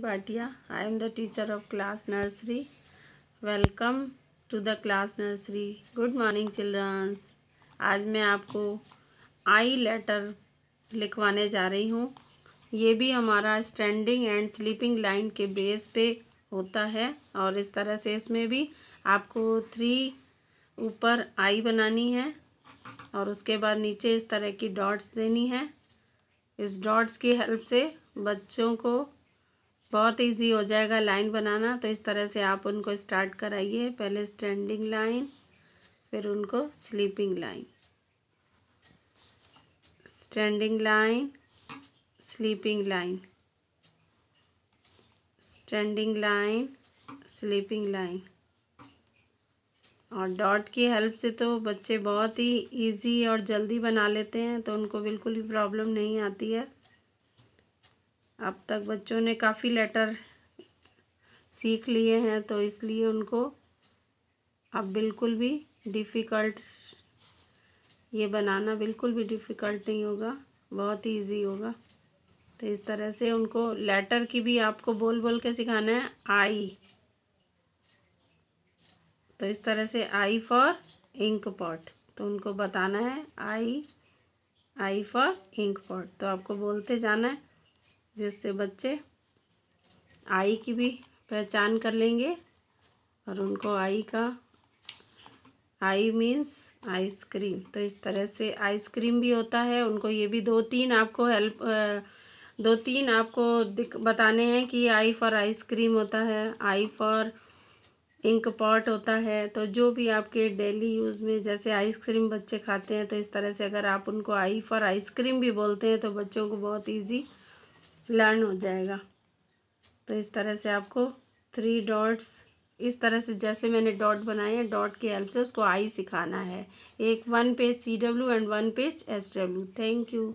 Bhatia I am the teacher of class nursery welcome to the class nursery good morning childrens आज मैं आपको आई letter लिखवाने जा रही हूँ ये भी हमारा स्टैंडिंग एंड स्लीपिंग लाइन के बेस पे होता है और इस तरह से इसमें भी आपको थ्री ऊपर आई बनानी है और उसके बाद नीचे इस तरह की डॉट्स देनी है इस डॉट्स की हेल्प से बच्चों को बहुत इजी हो जाएगा लाइन बनाना तो इस तरह से आप उनको स्टार्ट कराइए पहले स्टैंडिंग लाइन फिर उनको sleeping line standing line sleeping line standing line sleeping line और डॉट की हेल्प से तो बच्चे बहुत ही इजी और जल्दी बना लेते हैं तो उनको बिल्कुल भी प्रॉब्लम नहीं आती है अब तक बच्चों ने काफ़ी लेटर सीख लिए हैं तो इसलिए उनको अब बिल्कुल भी डिफ़िकल्ट ये बनाना बिल्कुल भी डिफ़िकल्ट नहीं होगा बहुत ही ईजी होगा तो इस तरह से उनको लेटर की भी आपको बोल बोल के सिखाना है आई तो इस तरह से आई फॉर इंक पॉट तो उनको बताना है I I for ink pot तो आपको बोलते जाना है जिससे बच्चे आई की भी पहचान कर लेंगे और उनको आई का आई मीन्स आइसक्रीम तो इस तरह से आइसक्रीम भी होता है उनको ये भी दो तीन आपको हेल्प दो तीन आपको बताने हैं कि आई फॉर आइसक्रीम होता है आई फॉर इंक पॉट होता है तो जो भी आपके डेली यूज़ में जैसे आइसक्रीम बच्चे खाते हैं तो इस तरह से अगर आप उनको आई फॉर आइसक्रीम भी बोलते हैं तो बच्चों को बहुत ईजी लर्न हो जाएगा तो इस तरह से आपको थ्री डॉट्स इस तरह से जैसे मैंने डॉट बनाए हैं डॉट की हेल्प से उसको आई सिखाना है एक one page C W and one page S W thank you